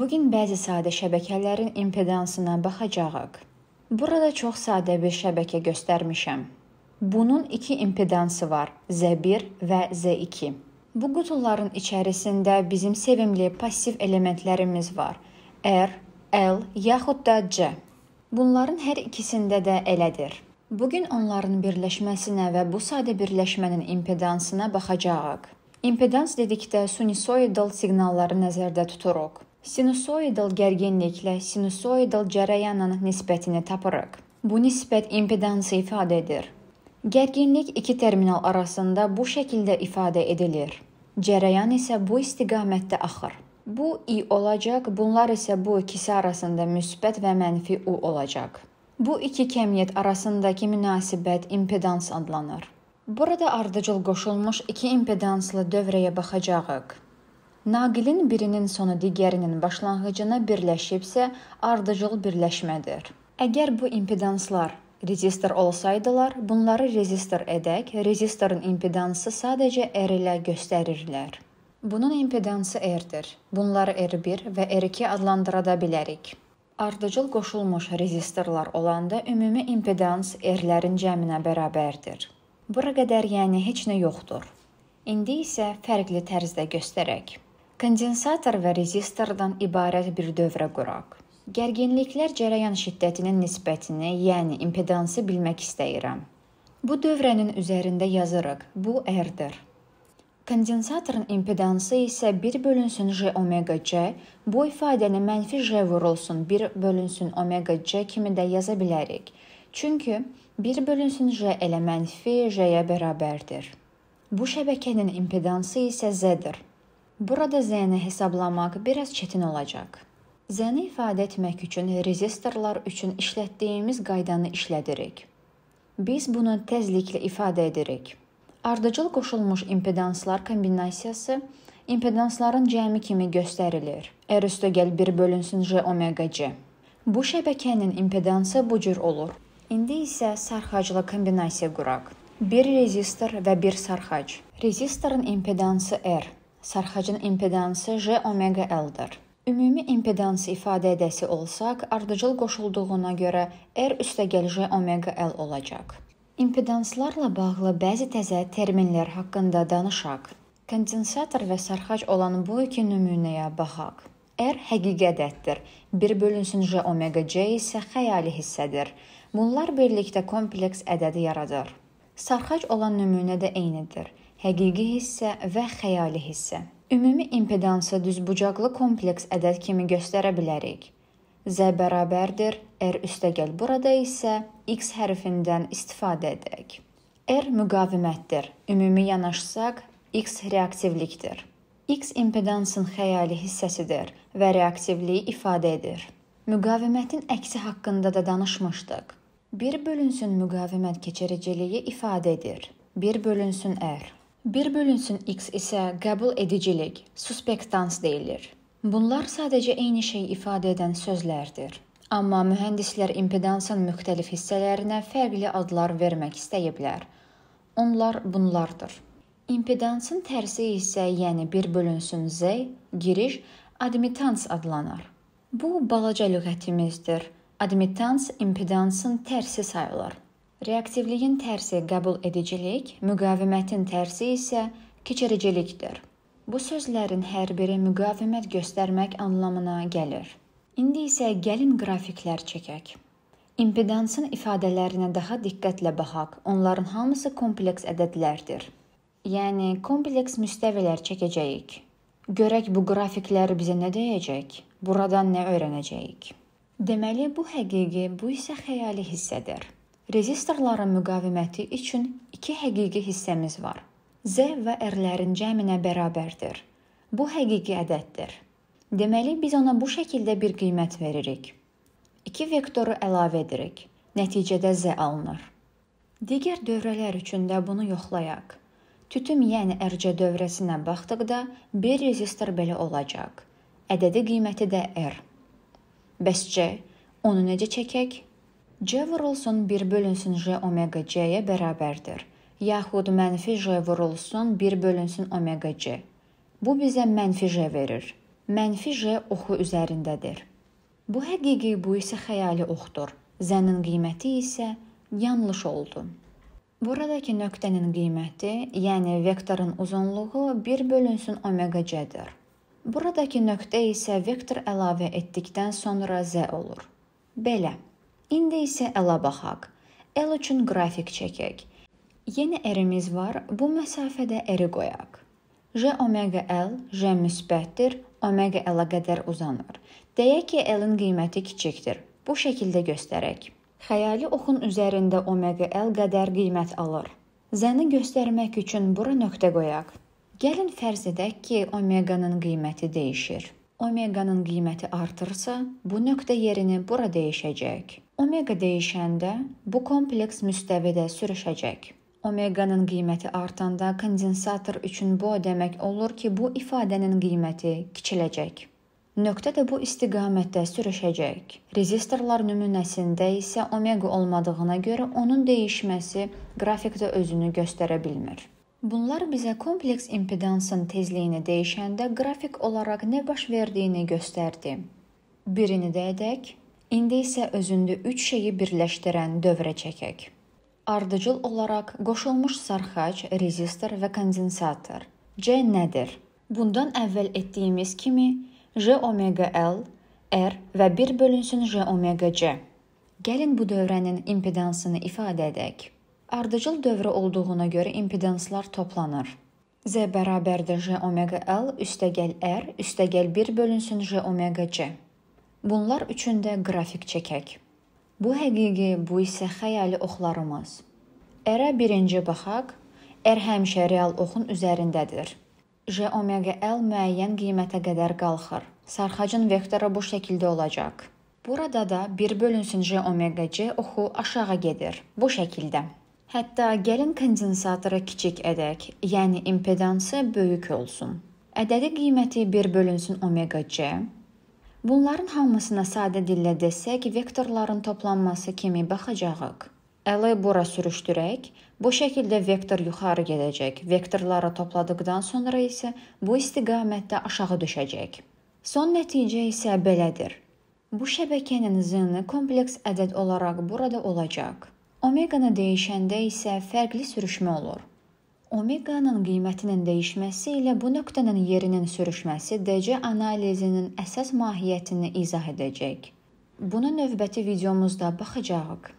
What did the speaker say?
Bu gün bəzi sadə şəbəkələrin impedansına baxacağıq. Burada çox sadə bir şəbəkə göstərmişəm. Bunun iki impedansı var: Z1 və Z2. Bu qutuların içərisində bizim sevimli passiv elementlərimiz var: R, L yaxud da C. Bunların hər ikisində də elədir. Bu gün onların birləşməsinə və bu sadə birləşmənin impedansına baxacağıq. İmpedans dedikdə sinusoidal siqnalları nəzərdə tuturuq sinusoidal gərginliklə sinusoidal cərəyanın nisbətini tapırıq. Bu nisbət impedansı ifadə edir. Gərginlik iki terminal arasında bu şəkildə ifadə edilir. Cərəyan isə bu istiqamətdə axır. Bu i olacaq, bunlar isə bu ikisi arasında müsbət və mənfi u olacaq. Bu iki kəmiyyət arasındakı münasibət impedans adlanır. Burada ardıcıl qoşulmuş iki impedanslı dövrəyə baxacağıq. Naqilin birinin sonu digərinin başlanğıcına birləşibsə, ardıcıl birləşmədir. Əgər bu impedanslar rezistor olsaydılar, bunları rezistor edək, rezistorun impedansı sadəcə R ilə göstərirlər. Bunun impedansı R-dir. Bunları R1 və R2 adlandırada bilərik. Ardıcıl qoşulmuş rezistorlar olanda ümumi impedans R-lərin cəminə bərabərdir. Bura qədər yəni heç nə yoxdur. İndi isə fərqli tərzdə göstərək. Kondensator və rezistordan ibarət bir dövrə quraq. Gərginliklər cərəyan şiddətinin nisbətini, yəni impedansı bilmək istəyirəm. Bu dövrənin üzərində yazırıq. Bu R-dir. Kondensatorun impedansı isə 1 bölünsün j omega c, bu ifadəni mənfi j vurulsun 1 bölünsün omega c kimi də yaza bilərik. Çünki 1 bölünsün j elə mənfi j-yə bərabərdir. Bu şəbəkənin impedansı isə z-dir. Burada z-ni hesablamaq biraz çətin olacaq. Z-ni ifadə etmək üçün rezistorlar üçün işlətdiyimiz qaydanı işlədirik. Biz bunu tezliklə ifadə edirik. Ardıcıl qoşulmuş impedanslar kombinasiyası impedansların cəmi kimi göstərilir. R üstəgəl 1 bölünsün j omega c. Bu şəbəkənin impedansı bu cür olur. İndi isə sarxaclı kombinasiya quraq. Bir rezistor və bir sarxac. Rezistorun impedansı R, Sarxacın impedansı J omega L-dir. Ümumi impedansı ifadə edəsi olsaq, ardıcıl qoşulduğuna görə R üstəgəl J omega L olacaq. İmpedanslarla bağlı bəzi təzə terminlər haqqında danışaq. Kondensator və sarxac olan bu iki nümunəyə baxaq. R həqiqi ədəddir. 1 bölünsün J omega C isə xəyali hissədir. Bunlar birlikdə kompleks ədədi yaradır. Sarxac olan nümunə də eynidir həqiqi hissə və xəyali hissə. Ümumi impedansı düzbucaqlı kompleks ədəd kimi göstərə bilərik. Z bərabərdir R üstəgəl. Burada isə X hərfindən istifadə edək. R müqavimətdir. Ümumi yanaşsaq X reaktivlikdir. X impedansın xəyali hissəsidir və reaktivliyi ifadə edir. Müqavimətin əksi haqqında da danışmışdıq. 1 bölünsün müqavimət keçiriciliyi ifadə edir. 1 bölünsün R. 1 bölünsün x isə qəbul edicilik, suspektans deyilir. Bunlar sadəcə eyni şeyi ifadə edən sözlərdir. Amma mühəndislər impedansın müxtəlif hissələrinə fərqli adlar vermək istəyə bilər. Onlar bunlardır. İmpedansın tərsi isə, yəni 1 bölünsün z giriş admitans adlanır. Bu balaca lüğətimizdir. Admitans impedansın tərsi sayılır. Reaktivliyin tərsi qəbul edicilik, müqavimətin tərsi isə keçiricilikdir. Bu sözlərin hər biri müqavimət göstərmək anlamına gəlir. İndi isə gəlin qrafiklər çəkək. İmpedansın ifadələrinə daha diqqətlə baxaq. Onların hamısı kompleks ədədlərdir. Yəni kompleks müstəvilər çəkəcəyik. Görək bu qrafiklər bizə nə deyəcək? Buradan nə öyrənəcəyik? Deməli bu həqiqi, bu isə xəyali hissədir. Rezistorların müqaviməti üçün iki həqiqi hissəmiz var. Z və R-lərin cəminə bərabərdir. Bu həqiqi ədəddir. Deməli biz ona bu şəkildə bir qiymət veririk. İki vektoru əlavə edirik. Nəticədə Z alınır. Digər dövrələr üçün də bunu yoxlayaq. Tütüm, yəni ərcə dövrəsinə baxdıqda bir rezistor belə olacaq. Ədədi qiyməti də R. Bəs C onu necə çəkək? C vurulsun 1 bölünsün J omega C-yə bərabərdir. Yaxud mənfi J vurulsun 1 bölünsün omega C. Bu bizə mənfi J verir. Mənfi J oxu üzərindədir. Bu həqiqi, bu isə xəyali oxdur. Zənin qiyməti isə yanlış oldu. Buradakı nöqtənin qiyməti, yəni vektorun uzunluğu 1 bölünsün omega c-dir. Buradakı nöqtə isə vektor əlavə etdikdən sonra z olur. Belə İndi isə ələ baxaq. L üçün qrafik çəkək. Yenə R-imiz var. Bu məsafədə R qoyaq. J omega L, J müsbətdir, omega L-ə qədər uzanır. Deyək ki, L-in qiyməti kiçikdir. Bu şəkildə göstərək. Xəyali oxun üzərində omega L qədər qiymət alır. Z-ni göstərmək üçün bura nöqtə qoyaq. Gəlin fərz edək ki, omeqanın qiyməti dəyişir. Omeqanın qiyməti artırsa, bu nöqtə yerini bura dəyişəcək. Omega dəyişəndə bu kompleks müstəvidə sürüşəcək. Omeqanın qiyməti artanda kondensator üçün bu o demək olur ki, bu ifadənin qiyməti kiçiləcək. Nöqtə də bu istiqamətdə sürüşəcək. Rezistorlar nümunəsində isə omega olmadığına görə onun dəyişməsi qrafikdə özünü göstərə bilmir. Bunlar bizə kompleks impedansın tezliyini dəyişəndə qrafik olaraq nə baş verdiyini göstərdi. Birini də edək, İndi isə özündə üç şeyi birləşdirən dövrə çəkək. Ardıcıl olaraq qoşulmuş sarxac, rezistor və kondensator. C nədir? Bundan əvvəl etdiyimiz kimi J omega L, R və 1 bölünsün J omega C. Gəlin bu dövrənin impedansını ifadə edək. Ardıcıl dövrə olduğuna görə impedanslar toplanır. Z bərabərdir J omega L üstəgəl R üstəgəl 1 bölünsün J omega C. Bunlar üçün də qrafik çəkək. Bu həqiqi, bu isə xəyali oxlarımız. Ərə birinci baxaq, ər həmişə real oxun üzərindədir. J omega L müəyyən qiymətə qədər qalxır. Sarxacın vektoru bu şəkildə olacaq. Burada da 1 bölünsün J omega C oxu aşağı gedir. Bu şəkildə. Hətta gəlin kondensatoru kiçik edək, yəni impedansı böyük olsun. Ədədi qiyməti 1 bölünsün omega C, Bunların hamısına sadə dillə desək, vektorların toplanması kimi baxacağıq. L bura sürüşdürək, bu şəkildə vektor yuxarı gedəcək. Vektorları topladıqdan sonra isə bu istiqamətdə aşağı düşəcək. Son nəticə isə belədir. Bu şəbəkənin zını kompleks ədəd olaraq burada olacaq. Omeqanı dəyişəndə isə fərqli sürüşmə olur. Omeqanın qiymətinin dəyişməsi ilə bu nöqtənin yerinin sürüşməsi DC analizinin əsas mahiyyətini izah edəcək. Buna növbəti videomuzda baxacağıq.